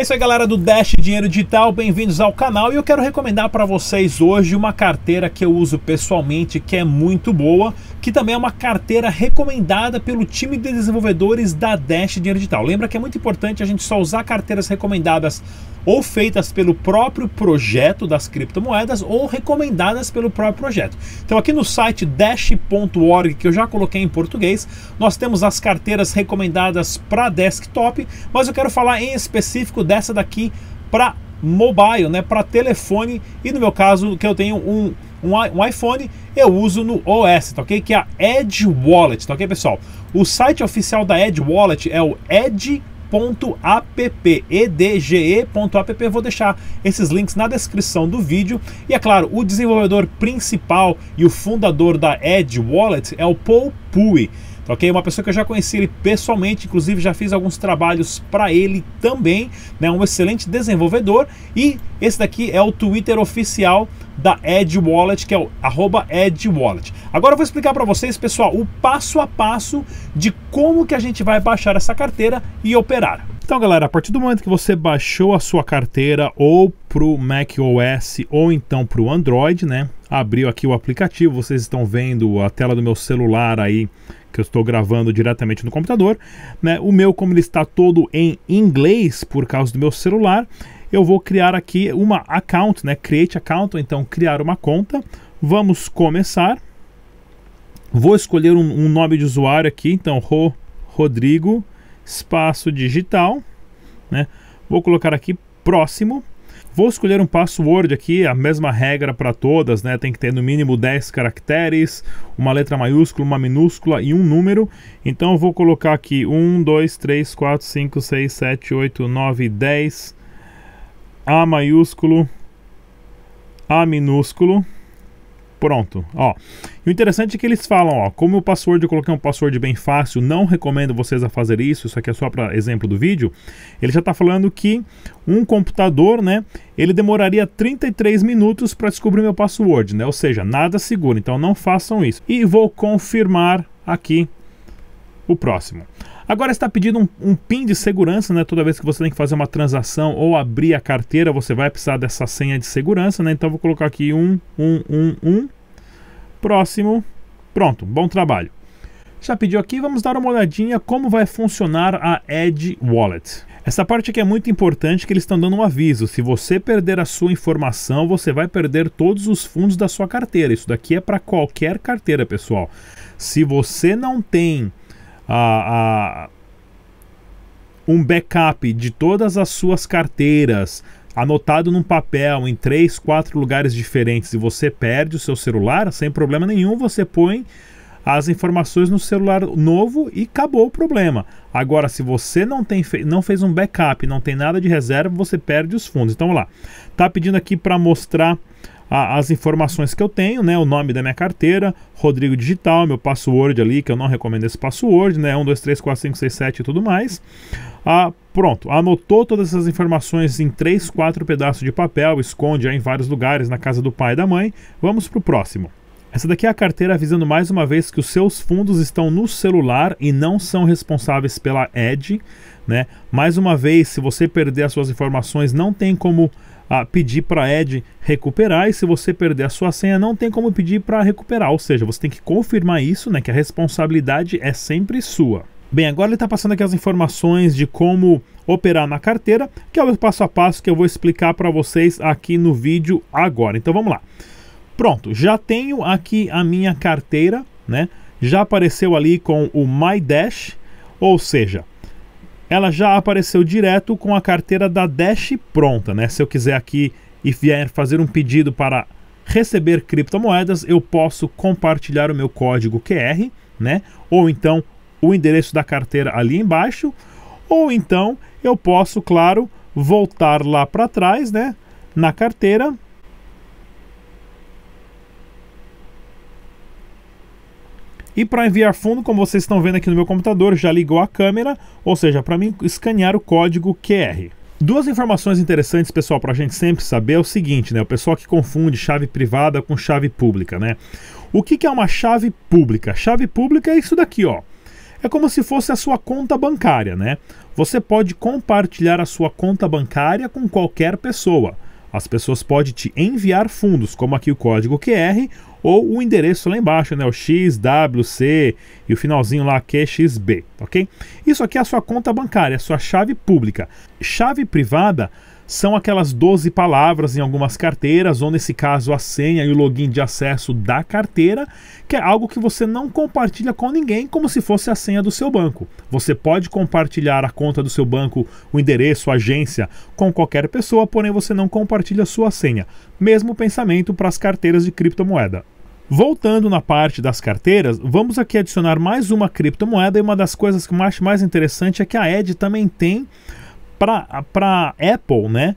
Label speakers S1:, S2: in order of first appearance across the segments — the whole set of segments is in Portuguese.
S1: É isso aí, galera do Dash Dinheiro Digital, bem-vindos ao canal e eu quero recomendar para vocês hoje uma carteira que eu uso pessoalmente, que é muito boa, que também é uma carteira recomendada pelo time de desenvolvedores da Dash Dinheiro Digital. Lembra que é muito importante a gente só usar carteiras recomendadas ou feitas pelo próprio projeto das criptomoedas ou recomendadas pelo próprio projeto. Então aqui no site dash.org, que eu já coloquei em português, nós temos as carteiras recomendadas para desktop, mas eu quero falar em específico dessa daqui para mobile, né, para telefone e no meu caso que eu tenho um um, iPhone, eu uso no OS, tá ok? Que é a Edge Wallet, tá ok, pessoal? O site oficial da Edge Wallet é o Edge edge.app, edge.app. Vou deixar esses links na descrição do vídeo. E é claro, o desenvolvedor principal e o fundador da Edge Wallet é o Paul Pui. Tá ok? Uma pessoa que eu já conheci ele pessoalmente, inclusive já fiz alguns trabalhos para ele também, né? Um excelente desenvolvedor e esse daqui é o Twitter oficial da Edge Wallet, que é o arroba Edge Wallet. Agora eu vou explicar para vocês, pessoal, o passo a passo de como que a gente vai baixar essa carteira e operar. Então, galera, a partir do momento que você baixou a sua carteira ou para o macOS ou então para o Android, né? Abriu aqui o aplicativo, vocês estão vendo a tela do meu celular aí que eu estou gravando diretamente no computador, né? O meu, como ele está todo em inglês por causa do meu celular, eu vou criar aqui uma account, né? Create account, ou então criar uma conta. Vamos começar. Vou escolher um, um nome de usuário aqui, então Ro, Rodrigo, espaço digital, né? Vou colocar aqui próximo. Vou escolher um password aqui, a mesma regra para todas, né? Tem que ter no mínimo 10 caracteres, uma letra maiúscula, uma minúscula e um número. Então eu vou colocar aqui 1, 2, 3, 4, 5, 6, 7, 8, 9, 10. A maiúsculo, A minúsculo, Pronto, ó. E o interessante é que eles falam, ó, como o password, eu coloquei um password bem fácil, não recomendo vocês a fazer isso, isso aqui é só para exemplo do vídeo. Ele já está falando que um computador, né, ele demoraria 33 minutos para descobrir meu password, né? Ou seja, nada seguro, então não façam isso. E vou confirmar aqui o próximo. Agora está pedindo um, um, PIN de segurança, né? Toda vez que você tem que fazer uma transação ou abrir a carteira, você vai precisar dessa senha de segurança, né? Então vou colocar aqui 1111. Próximo. Pronto, bom trabalho. Já pediu aqui, vamos dar uma olhadinha como vai funcionar a Edge Wallet. Essa parte aqui é muito importante que eles estão dando um aviso. Se você perder a sua informação, você vai perder todos os fundos da sua carteira. Isso daqui é para qualquer carteira, pessoal. Se você não tem a, a um backup de todas as suas carteiras anotado num papel em três, quatro lugares diferentes e você perde o seu celular, sem problema nenhum, você põe as informações no celular novo e acabou o problema. Agora, se você não, tem fe não fez um backup, não tem nada de reserva, você perde os fundos. Então, vamos lá. Tá pedindo aqui para mostrar a, as informações que eu tenho, né? O nome da minha carteira, Rodrigo Digital, meu password ali, que eu não recomendo esse password, né? 1, 2, 3, 4, 5, 6, 7 e tudo mais. Ah, pronto, anotou todas essas informações em 3, 4 pedaços de papel, esconde em vários lugares na casa do pai e da mãe. Vamos para o próximo. Essa daqui é a carteira avisando mais uma vez que os seus fundos estão no celular e não são responsáveis pela Ed, né? Mais uma vez, se você perder as suas informações, não tem como a pedir para Ed recuperar e se você perder a sua senha não tem como pedir para recuperar, ou seja, você tem que confirmar isso, né, que a responsabilidade é sempre sua. Bem, agora ele está passando aqui as informações de como operar na carteira, que é o passo a passo que eu vou explicar para vocês aqui no vídeo agora. Então vamos lá. Pronto, já tenho aqui a minha carteira, né? Já apareceu ali com o My Dash, ou seja, ela já apareceu direto com a carteira da Dash pronta, né? Se eu quiser aqui e vier fazer um pedido para receber criptomoedas, eu posso compartilhar o meu código QR, né? Ou então o endereço da carteira ali embaixo, ou então eu posso, claro, voltar lá para trás, né, na carteira E para enviar fundo, como vocês estão vendo aqui no meu computador, já ligou a câmera, ou seja, para mim escanear o código QR. Duas informações interessantes, pessoal, para a gente sempre saber é o seguinte, né? O pessoal que confunde chave privada com chave pública, né? O que, que é uma chave pública? Chave pública é isso daqui, ó. É como se fosse a sua conta bancária, né? Você pode compartilhar a sua conta bancária com qualquer pessoa. As pessoas podem te enviar fundos, como aqui o código QR, ou o endereço lá embaixo, né, o XWC e o finalzinho lá QXB, ok? Isso aqui é a sua conta bancária, a sua chave pública. Chave privada são aquelas 12 palavras em algumas carteiras, ou nesse caso a senha e o login de acesso da carteira, que é algo que você não compartilha com ninguém, como se fosse a senha do seu banco. Você pode compartilhar a conta do seu banco, o endereço, a agência, com qualquer pessoa, porém você não compartilha sua senha. Mesmo pensamento para as carteiras de criptomoeda. Voltando na parte das carteiras, vamos aqui adicionar mais uma criptomoeda e uma das coisas que eu acho mais interessante é que a Ed também tem para Apple, né?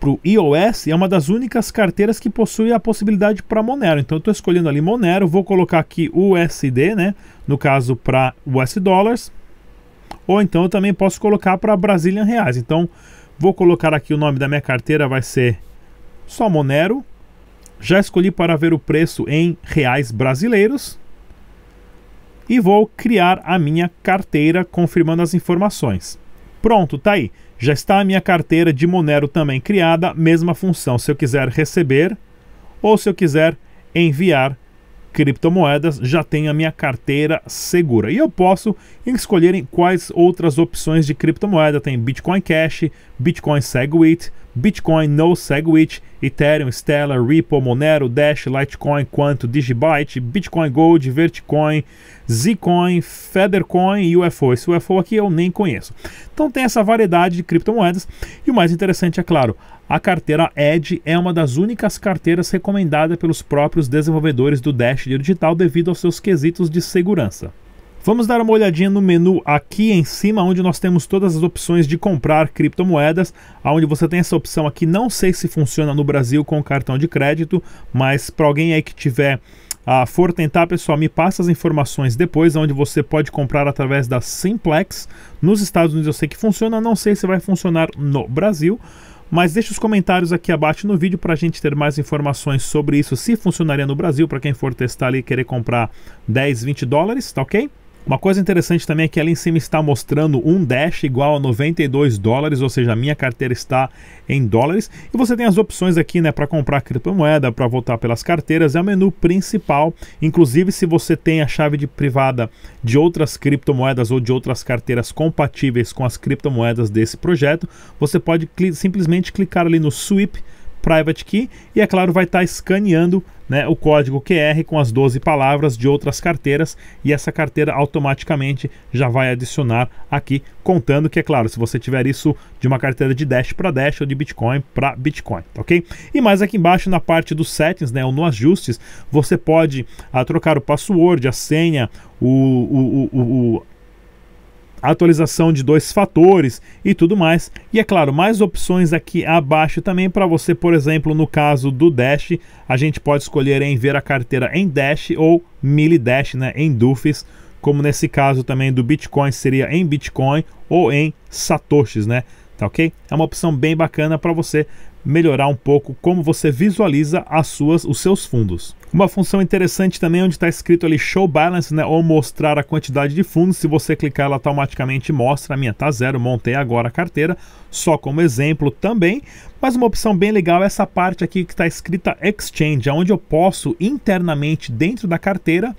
S1: Para o iOS, é uma das únicas carteiras que possui a possibilidade para Monero. Então, eu estou escolhendo ali Monero, vou colocar aqui USD, né? No caso, para US Dollars. Ou então, eu também posso colocar para Brazilian Reais. Então, vou colocar aqui o nome da minha carteira, vai ser só Monero já escolhi para ver o preço em reais brasileiros e vou criar a minha carteira confirmando as informações. Pronto, tá aí. Já está a minha carteira de Monero também criada, mesma função. Se eu quiser receber ou se eu quiser enviar criptomoedas, já tenho a minha carteira segura. E eu posso escolher quais outras opções de criptomoeda. Tem Bitcoin Cash, Bitcoin Segwit, Bitcoin No Segwit, Ethereum, Stellar, Ripple, Monero, Dash, Litecoin, Quanto, Digibyte, Bitcoin Gold, Verticoin, Zcoin, Federcoin e UFO. Esse UFO aqui eu nem conheço. Então tem essa variedade de criptomoedas e o mais interessante é claro, a carteira Edge é uma das únicas carteiras recomendada pelos próprios desenvolvedores do Dash Digital devido aos seus quesitos de segurança. Vamos dar uma olhadinha no menu aqui em cima, onde nós temos todas as opções de comprar criptomoedas, onde você tem essa opção aqui, não sei se funciona no Brasil com cartão de crédito, mas para alguém aí que tiver ah, for tentar, pessoal, me passa as informações depois, onde você pode comprar através da Simplex. Nos Estados Unidos eu sei que funciona, não sei se vai funcionar no Brasil, mas deixe os comentários aqui abaixo no vídeo para a gente ter mais informações sobre isso, se funcionaria no Brasil, para quem for testar ali e querer comprar 10, 20 dólares, tá ok? Uma coisa interessante também é que ela em cima está mostrando um Dash igual a 92 dólares, ou seja, a minha carteira está em dólares. E você tem as opções aqui né, para comprar criptomoeda, para voltar pelas carteiras, é o menu principal. Inclusive, se você tem a chave de privada de outras criptomoedas ou de outras carteiras compatíveis com as criptomoedas desse projeto, você pode cli simplesmente clicar ali no Sweep private key e, é claro, vai estar tá escaneando né, o código QR com as 12 palavras de outras carteiras e essa carteira automaticamente já vai adicionar aqui, contando que, é claro, se você tiver isso de uma carteira de Dash para Dash ou de Bitcoin para Bitcoin, tá ok? E mais aqui embaixo na parte dos settings, né, ou no ajustes, você pode ah, trocar o password, a senha, o, o, o, o atualização de dois fatores e tudo mais. E é claro, mais opções aqui abaixo também para você, por exemplo, no caso do Dash, a gente pode escolher em ver a carteira em Dash ou Mili Dash, né, em DUFs, como nesse caso também do Bitcoin seria em Bitcoin ou em Satoshis, né? tá ok? É uma opção bem bacana para você melhorar um pouco como você visualiza as suas, os seus fundos. Uma função interessante também onde está escrito ali Show Balance, né, ou mostrar a quantidade de fundos. Se você clicar, ela automaticamente mostra. A minha tá zero, montei agora a carteira, só como exemplo também. Mas uma opção bem legal é essa parte aqui que está escrita Exchange, onde eu posso internamente dentro da carteira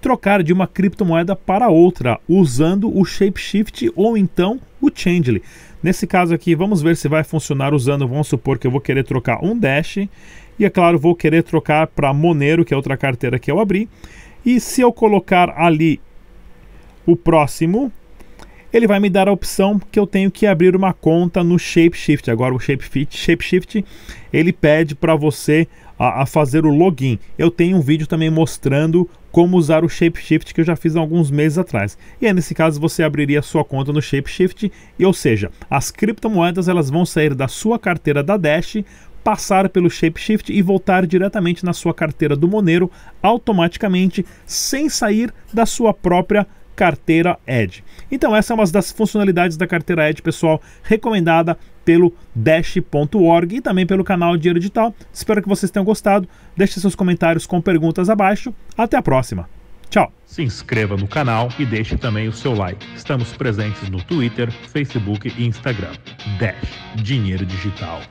S1: trocar de uma criptomoeda para outra usando o Shapeshift ou então o Changely. Nesse caso aqui, vamos ver se vai funcionar usando, vamos supor que eu vou querer trocar um Dash e é claro, vou querer trocar para Monero, que é outra carteira que eu abri. E se eu colocar ali o próximo, ele vai me dar a opção que eu tenho que abrir uma conta no Shapeshift. Agora o Shapeshift, Shapeshift ele pede para você a, a fazer o login. Eu tenho um vídeo também mostrando como usar o Shapeshift que eu já fiz há alguns meses atrás. E aí, nesse caso, você abriria sua conta no Shapeshift, e, ou seja, as criptomoedas elas vão sair da sua carteira da Dash passar pelo Shapeshift e voltar diretamente na sua carteira do Monero automaticamente, sem sair da sua própria carteira Edge. Então essa é uma das funcionalidades da carteira Edge, pessoal, recomendada pelo dash.org e também pelo canal Dinheiro Digital. Espero que vocês tenham gostado. Deixe seus comentários com perguntas abaixo. Até a próxima. Tchau. Se inscreva no canal e deixe também o seu like. Estamos presentes no Twitter, Facebook e Instagram. Dash Dinheiro Digital.